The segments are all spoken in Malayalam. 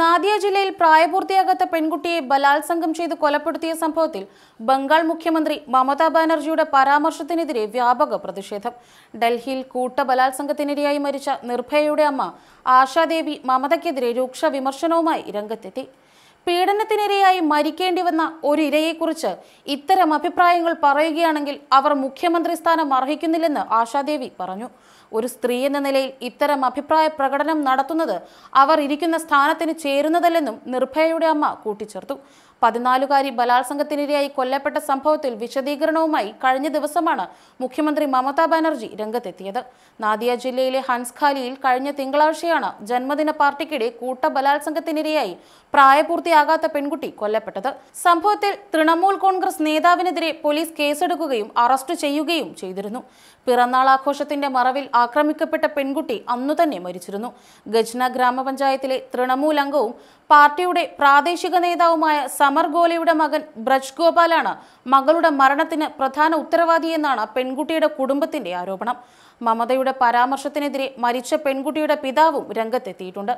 നാദിയ ജില്ലയിൽ പ്രായപൂർത്തിയാകാത്ത പെൺകുട്ടിയെ ബലാത്സംഗം ചെയ്ത് കൊലപ്പെടുത്തിയ സംഭവത്തിൽ ബംഗാൾ മുഖ്യമന്ത്രി മമതാ ബാനർജിയുടെ പരാമർശത്തിനെതിരെ വ്യാപക പ്രതിഷേധം ഡൽഹിയിൽ കൂട്ട ബലാത്സംഗത്തിനിരയായി മരിച്ച നിർഭയയുടെ അമ്മ ആശാദേവി മമതയ്ക്കെതിരെ രൂക്ഷ വിമർശനവുമായി രംഗത്തെത്തി പീഡനത്തിനിരയായി മരിക്കേണ്ടി വന്ന ഒരു ഇരയെക്കുറിച്ച് ഇത്തരം അഭിപ്രായങ്ങൾ പറയുകയാണെങ്കിൽ അവർ മുഖ്യമന്ത്രി സ്ഥാനം അർഹിക്കുന്നില്ലെന്ന് ആശാദേവി പറഞ്ഞു ഒരു സ്ത്രീ എന്ന നിലയിൽ ഇത്തരം അഭിപ്രായ പ്രകടനം നടത്തുന്നത് അവർ ഇരിക്കുന്ന സ്ഥാനത്തിന് ചേരുന്നതല്ലെന്നും നിർഭയയുടെ അമ്മ കൂട്ടിച്ചേർത്തു പതിനാലുകാരി ബലാത്സംഗത്തിനിരയായി കൊല്ലപ്പെട്ട സംഭവത്തിൽ വിശദീകരണവുമായി കഴിഞ്ഞ ദിവസമാണ് മുഖ്യമന്ത്രി മമതാ ബാനർജി രംഗത്തെത്തിയത് നാദിയ ജില്ലയിലെ ഹൻസ്ഖാലിയിൽ കഴിഞ്ഞ തിങ്കളാഴ്ചയാണ് ജന്മദിന പാർട്ടിക്കിടെ കൂട്ട ബലാത്സംഗത്തിനിരയായി പ്രായപൂർത്തിയാകാത്ത പെൺകുട്ടി കൊല്ലപ്പെട്ടത് സംഭവത്തിൽ തൃണമൂൽ കോൺഗ്രസ് നേതാവിനെതിരെ പോലീസ് കേസെടുക്കുകയും അറസ്റ്റ് ചെയ്യുകയും ചെയ്തിരുന്നു പിറന്നാൾ ആഘോഷത്തിന്റെ മറവിൽ ആക്രമിക്കപ്പെട്ട പെൺകുട്ടി അന്നുതന്നെ മരിച്ചിരുന്നു ഗജ്ന ഗ്രാമപഞ്ചായത്തിലെ തൃണമൂൽ അംഗവും പാർട്ടിയുടെ പ്രാദേശിക നേതാവുമായ സമർ ഗോലയുടെ മകൻ ബ്രജ് ഗോപാലാണ് മകളുടെ മരണത്തിന് പ്രധാന ഉത്തരവാദിയെന്നാണ് പെൺകുട്ടിയുടെ കുടുംബത്തിന്റെ ആരോപണം മമതയുടെ പരാമർശത്തിനെതിരെ മരിച്ച പെൺകുട്ടിയുടെ പിതാവും രംഗത്തെത്തിയിട്ടുണ്ട്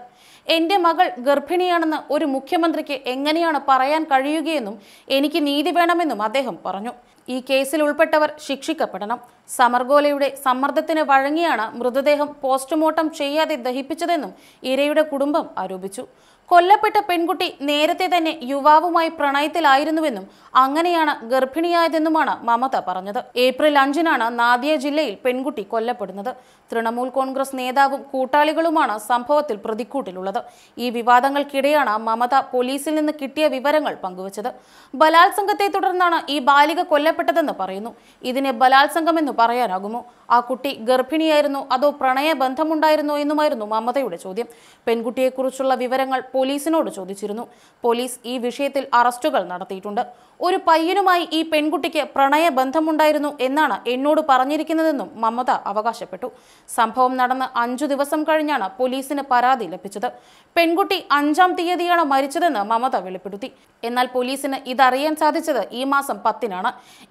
എന്റെ മകൾ ഗർഭിണിയാണെന്ന് ഒരു മുഖ്യമന്ത്രിക്ക് എങ്ങനെയാണ് പറയാൻ കഴിയുകയെന്നും എനിക്ക് നീതി വേണമെന്നും അദ്ദേഹം പറഞ്ഞു ഈ കേസിൽ ഉൾപ്പെട്ടവർ ശിക്ഷിക്കപ്പെടണം സമർഗോലയുടെ സമ്മർദ്ദത്തിന് വഴങ്ങിയാണ് മൃതദേഹം പോസ്റ്റ്മോർട്ടം ചെയ്യാതെ ദഹിപ്പിച്ചതെന്നും ഇരയുടെ കുടുംബം ആരോപിച്ചു കൊല്ലപ്പെട്ട പെൺകുട്ടി നേരത്തെ തന്നെ യുവാവുമായി പ്രണയത്തിലായിരുന്നുവെന്നും അങ്ങനെയാണ് ഗർഭിണിയായതെന്നുമാണ് മമത പറഞ്ഞത് ഏപ്രിൽ അഞ്ചിനാണ് നാദിയ ജില്ലയിൽ പെൺകുട്ടി കൊല്ലപ്പെടുന്നത് തൃണമൂൽ കോൺഗ്രസ് നേതാവും കൂട്ടാളികളുമാണ് സംഭവത്തിൽ പ്രതിക്കൂട്ടിലുള്ളത് ഈ വിവാദങ്ങൾക്കിടെയാണ് മമത പോലീസിൽ നിന്ന് കിട്ടിയ വിവരങ്ങൾ പങ്കുവച്ചത് ബലാത്സംഗത്തെ തുടർന്നാണ് ഈ ബാലിക കൊല്ലപ്പെട്ടതെന്ന് പറയുന്നു ഇതിനെ ബലാത്സംഗമെന്ന് പറയാനാകുമോ ആ കുട്ടി ഗർഭിണിയായിരുന്നു അതോ പ്രണയബന്ധമുണ്ടായിരുന്നോ എന്നുമായിരുന്നു മമതയുടെ ചോദ്യം പെൺകുട്ടിയെക്കുറിച്ചുള്ള വിവരങ്ങൾ പോലീസിനോട് ചോദിച്ചിരുന്നു പോലീസ് ഈ വിഷയത്തിൽ അറസ്റ്റുകൾ നടത്തിയിട്ടുണ്ട് ഒരു പയ്യനുമായി ഈ പെൺകുട്ടിക്ക് പ്രണയബന്ധമുണ്ടായിരുന്നു എന്നാണ് എന്നോട് പറഞ്ഞിരിക്കുന്നതെന്നും മമത അവകാശപ്പെട്ടു സംഭവം നടന്ന് അഞ്ചു ദിവസം കഴിഞ്ഞാണ് പോലീസിന് പരാതി ലഭിച്ചത് പെൺകുട്ടി അഞ്ചാം തീയതിയാണ് മരിച്ചതെന്ന് മമത വെളിപ്പെടുത്തി എന്നാൽ പോലീസിന് ഇതറിയാൻ സാധിച്ചത് ഈ മാസം പത്തിനാണ്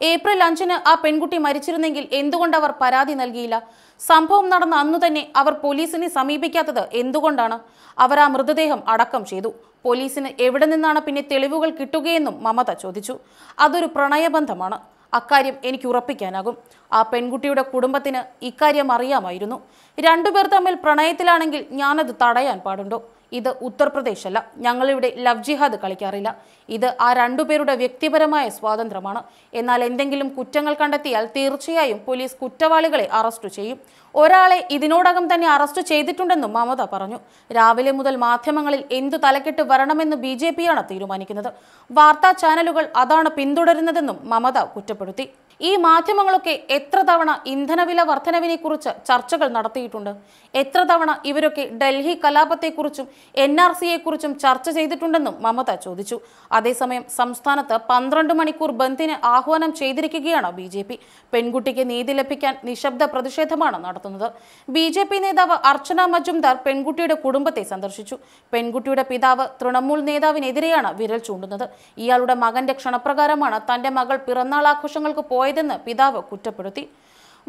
ഏപ്രിൽ അഞ്ചിന് ആ പെൺകുട്ടി മരിച്ചിരുന്നെങ്കിൽ എന്തുകൊണ്ട് അവർ പരാതി പരാതി നൽകിയില്ല സംഭവം നടന്ന അന്നു തന്നെ അവർ പോലീസിനെ സമീപിക്കാത്തത് എന്തുകൊണ്ടാണ് അവർ ആ മൃതദേഹം അടക്കം ചെയ്തു പോലീസിന് എവിടെ നിന്നാണ് പിന്നെ തെളിവുകൾ കിട്ടുകയെന്നും മമത ചോദിച്ചു അതൊരു പ്രണയബന്ധമാണ് അക്കാര്യം എനിക്ക് ഉറപ്പിക്കാനാകും ആ പെൺകുട്ടിയുടെ കുടുംബത്തിന് ഇക്കാര്യം അറിയാമായിരുന്നു രണ്ടുപേർ തമ്മിൽ പ്രണയത്തിലാണെങ്കിൽ ഞാനത് തടയാൻ പാടുണ്ടോ ഇത് ഉത്തർപ്രദേശ് അല്ല ഞങ്ങളിവിടെ ലവ് ജിഹാദ് കളിക്കാറില്ല ഇത് ആ രണ്ടുപേരുടെ വ്യക്തിപരമായ സ്വാതന്ത്ര്യമാണ് എന്നാൽ എന്തെങ്കിലും കുറ്റങ്ങൾ കണ്ടെത്തിയാൽ തീർച്ചയായും പോലീസ് കുറ്റവാളികളെ അറസ്റ്റ് ചെയ്യും ഒരാളെ ഇതിനോടകം തന്നെ അറസ്റ്റ് ചെയ്തിട്ടുണ്ടെന്നും മമത പറഞ്ഞു രാവിലെ മുതൽ മാധ്യമങ്ങളിൽ എന്തു തലക്കെട്ട് വരണമെന്ന് ബി ജെ പിയാണ് തീരുമാനിക്കുന്നത് വാർത്താ ചാനലുകൾ അതാണ് പിന്തുടരുന്നതെന്നും മമത കുറ്റപ്പെടുത്തി ഈ മാധ്യമങ്ങളൊക്കെ എത്ര തവണ ഇന്ധനവില വർധനവിനെക്കുറിച്ച് ചർച്ചകൾ നടത്തിയിട്ടുണ്ട് എത്ര തവണ ഇവരൊക്കെ ഡൽഹി കലാപത്തെക്കുറിച്ചും എൻ ആർ സിയെക്കുറിച്ചും ചർച്ച ചെയ്തിട്ടുണ്ടെന്നും മമത ചോദിച്ചു അതേസമയം സംസ്ഥാനത്ത് പന്ത്രണ്ട് മണിക്കൂർ ബന്ദിന് ആഹ്വാനം ചെയ്തിരിക്കുകയാണ് ബി ജെ പി പെൺകുട്ടിക്ക് നീതി ലഭിക്കാൻ നിശബ്ദ പ്രതിഷേധമാണ് നടത്തുന്നത് ബി ജെ പി നേതാവ് അർച്ചന മജുംദാർ പെൺകുട്ടിയുടെ കുടുംബത്തെ സന്ദർശിച്ചു പെൺകുട്ടിയുടെ പിതാവ് തൃണമൂൽ നേതാവിനെതിരെയാണ് വിരൽ ചൂണ്ടുന്നത് ഇയാളുടെ മകന്റെ ക്ഷണപ്രകാരമാണ് തന്റെ മകൾ പിറന്നാൾ ആഘോഷങ്ങൾക്ക് പോയതെന്ന് പിതാവ് കുറ്റപ്പെടുത്തി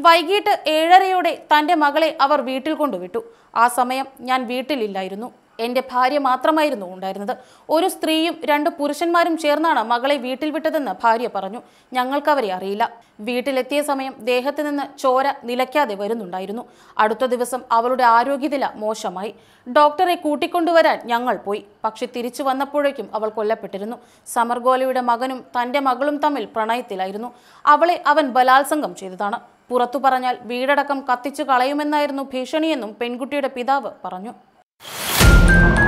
വൈകിട്ട് ഏഴരയോടെ തന്റെ മകളെ അവർ വീട്ടിൽ കൊണ്ടുവിട്ടു ആ സമയം ഞാൻ വീട്ടിലില്ലായിരുന്നു എൻ്റെ ഭാര്യ മാത്രമായിരുന്നു ഉണ്ടായിരുന്നത് ഒരു സ്ത്രീയും രണ്ട് പുരുഷന്മാരും ചേർന്നാണ് മകളെ വീട്ടിൽ വിട്ടതെന്ന് ഭാര്യ പറഞ്ഞു ഞങ്ങൾക്ക് അവരെ അറിയില്ല വീട്ടിലെത്തിയ സമയം ദേഹത്ത് നിന്ന് ചോര നിലയ്ക്കാതെ വരുന്നുണ്ടായിരുന്നു അടുത്ത ദിവസം അവളുടെ ആരോഗ്യനില മോശമായി ഡോക്ടറെ കൂട്ടിക്കൊണ്ടുവരാൻ ഞങ്ങൾ പോയി പക്ഷെ തിരിച്ചു വന്നപ്പോഴേക്കും അവൾ കൊല്ലപ്പെട്ടിരുന്നു സമർഗോലയുടെ മകനും തൻ്റെ മകളും തമ്മിൽ പ്രണയത്തിലായിരുന്നു അവളെ അവൻ ബലാത്സംഗം ചെയ്തതാണ് പുറത്തു പറഞ്ഞാൽ വീടടക്കം കത്തിച്ചു കളയുമെന്നായിരുന്നു ഭീഷണിയെന്നും പെൺകുട്ടിയുടെ പിതാവ് പറഞ്ഞു Thank you.